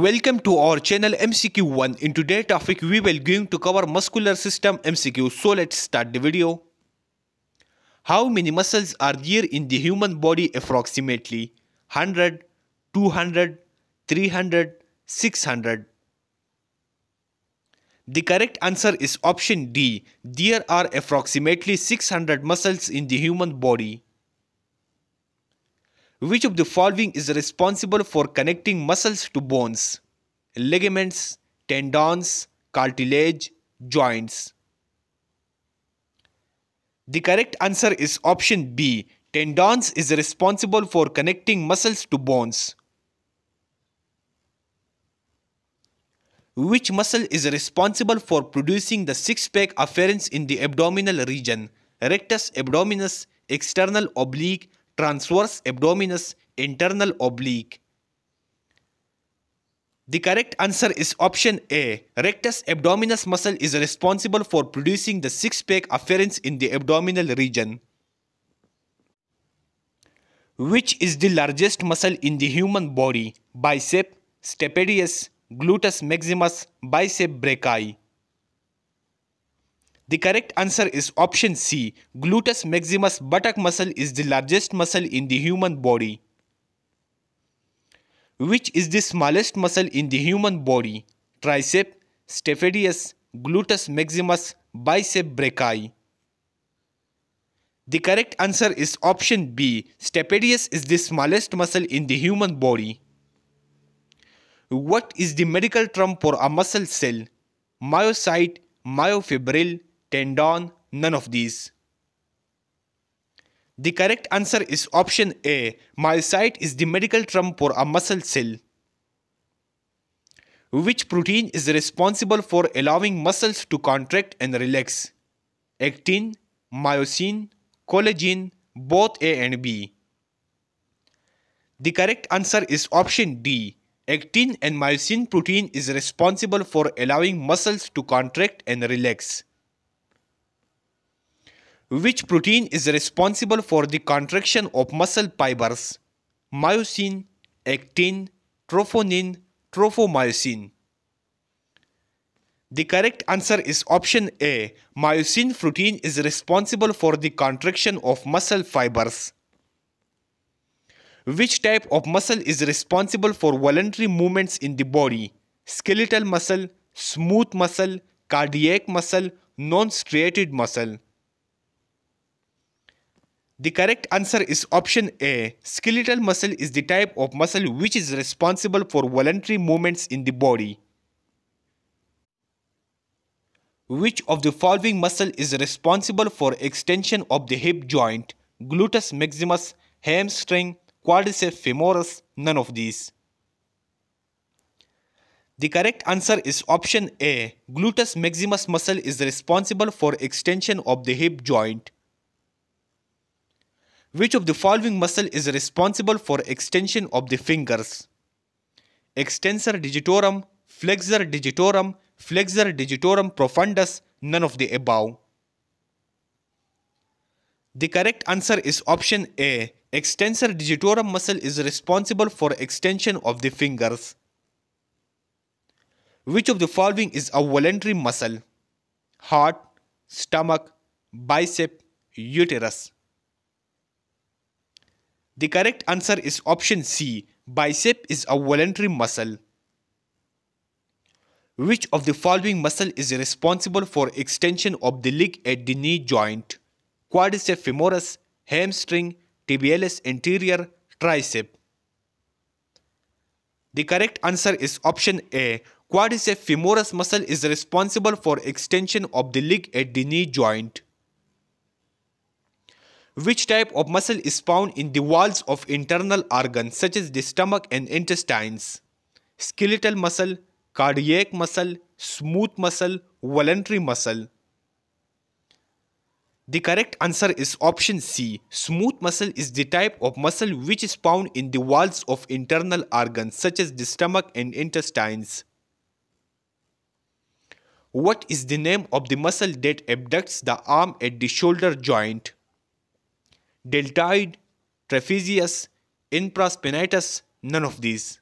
Welcome to our channel MCQ1. In today's topic, we will going to cover muscular system MCQ. So let's start the video. How many muscles are there in the human body approximately? 100, 200, 300, 600. The correct answer is option D. There are approximately 600 muscles in the human body. Which of the following is responsible for connecting muscles to bones? Ligaments, tendons, cartilage, joints. The correct answer is option B. Tendons is responsible for connecting muscles to bones. Which muscle is responsible for producing the six-pack appearance in the abdominal region? Rectus abdominis, external oblique, transverse abdominis, internal oblique. The correct answer is option A. Rectus abdominis muscle is responsible for producing the six-pack afferents in the abdominal region. Which is the largest muscle in the human body? Bicep, stapedius, gluteus maximus, bicep brachii. The correct answer is option C. Gluteus maximus buttock muscle is the largest muscle in the human body. Which is the smallest muscle in the human body? Tricep, stapedius, gluteus maximus, bicep brachii. The correct answer is option B. Stapedius is the smallest muscle in the human body. What is the medical term for a muscle cell? Myocyte, myofibril, tendon, none of these. The correct answer is option A. Myocyte is the medical term for a muscle cell. Which protein is responsible for allowing muscles to contract and relax? Actin, myosin, collagen, both A and B. The correct answer is option D. Actin and myosin protein is responsible for allowing muscles to contract and relax. Which protein is responsible for the contraction of muscle fibers? Myosin, actin, troponin, trophomyosin. The correct answer is option A. Myosin protein is responsible for the contraction of muscle fibers. Which type of muscle is responsible for voluntary movements in the body? Skeletal muscle, smooth muscle, cardiac muscle, non-striated muscle. The correct answer is option A. Skeletal muscle is the type of muscle which is responsible for voluntary movements in the body. Which of the following muscle is responsible for extension of the hip joint? Gluteus maximus, hamstring, quadriceps femoris, none of these. The correct answer is option A. Gluteus maximus muscle is responsible for extension of the hip joint. Which of the following muscle is responsible for extension of the fingers? Extensor digitorum, flexor digitorum, flexor digitorum profundus, none of the above. The correct answer is option A. Extensor digitorum muscle is responsible for extension of the fingers. Which of the following is a voluntary muscle? Heart, stomach, bicep, uterus. The correct answer is option C. Bicep is a voluntary muscle. Which of the following muscle is responsible for extension of the leg at the knee joint? Quadricep femoris, hamstring, tibialis anterior, tricep. The correct answer is option A. Quadricep femoris muscle is responsible for extension of the leg at the knee joint. Which type of muscle is found in the walls of internal organs such as the stomach and intestines? Skeletal muscle, cardiac muscle, smooth muscle, voluntary muscle. The correct answer is option C. Smooth muscle is the type of muscle which is found in the walls of internal organs such as the stomach and intestines. What is the name of the muscle that abducts the arm at the shoulder joint? deltoid, trapezius, infraspinatus, none of these.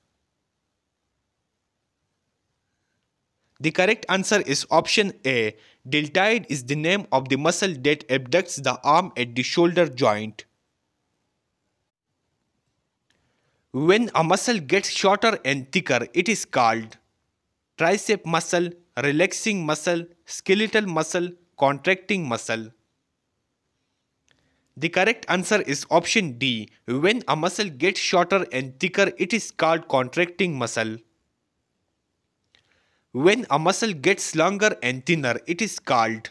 The correct answer is option A. Deltoid is the name of the muscle that abducts the arm at the shoulder joint. When a muscle gets shorter and thicker, it is called tricep muscle, relaxing muscle, skeletal muscle, contracting muscle. The correct answer is option D. When a muscle gets shorter and thicker, it is called contracting muscle. When a muscle gets longer and thinner, it is called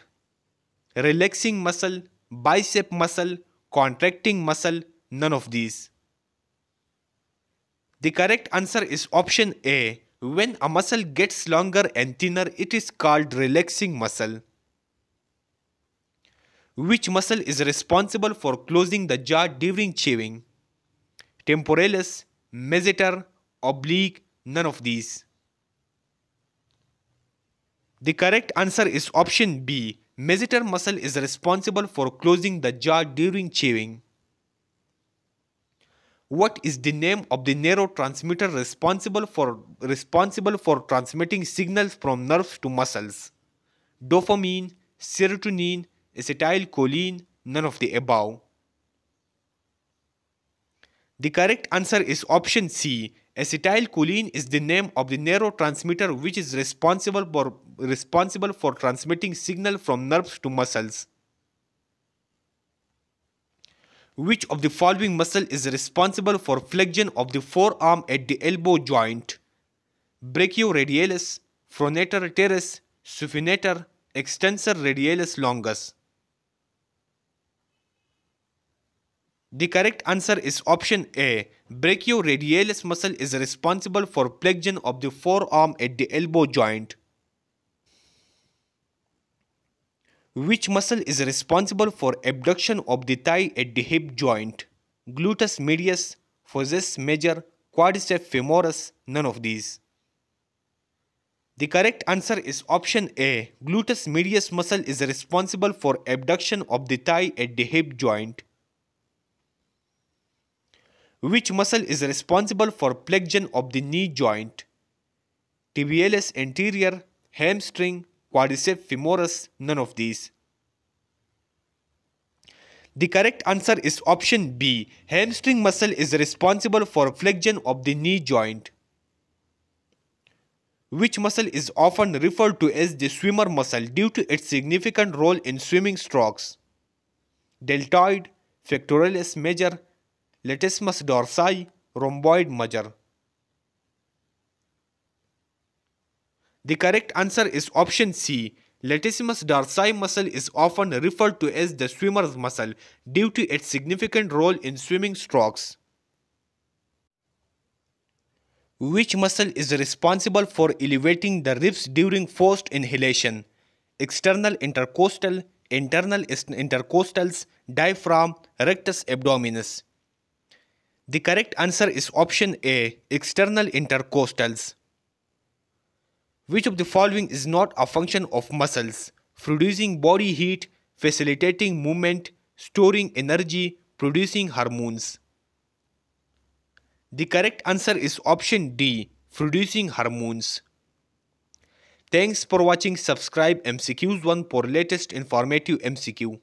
relaxing muscle, bicep muscle, contracting muscle, none of these. The correct answer is option A. When a muscle gets longer and thinner, it is called relaxing muscle. Which muscle is responsible for closing the jaw during chewing? Temporalis, meseter, oblique, none of these. The correct answer is option B. Meseter muscle is responsible for closing the jaw during chewing. What is the name of the neurotransmitter responsible for responsible for transmitting signals from nerves to muscles? Dopamine, serotonin, acetylcholine, none of the above. The correct answer is option C. Acetylcholine is the name of the neurotransmitter which is responsible for, responsible for transmitting signal from nerves to muscles. Which of the following muscle is responsible for flexion of the forearm at the elbow joint? Brachioradialis, Pronator teres, supinator, extensor radialis longus. The correct answer is option A. Brachioradialis muscle is responsible for flexion of the forearm at the elbow joint. Which muscle is responsible for abduction of the thigh at the hip joint? Gluteus medius, physis major, quadriceps femoris, none of these. The correct answer is option A. Gluteus medius muscle is responsible for abduction of the thigh at the hip joint. Which muscle is responsible for flexion of the knee joint? Tibialis anterior, hamstring, quadriceps femoris, none of these. The correct answer is option B. Hamstring muscle is responsible for flexion of the knee joint. Which muscle is often referred to as the swimmer muscle due to its significant role in swimming strokes? Deltoid, pectoralis major, Latissimus dorsi, rhomboid major. The correct answer is option C. Latissimus dorsi muscle is often referred to as the swimmer's muscle due to its significant role in swimming strokes. Which muscle is responsible for elevating the ribs during forced inhalation? External intercostal, internal intercostals, diaphragm, rectus abdominis. The correct answer is option A external intercostals. Which of the following is not a function of muscles? Producing body heat, facilitating movement, storing energy, producing hormones. The correct answer is option D producing hormones. Thanks for watching subscribe MCQs1 for latest informative MCQ.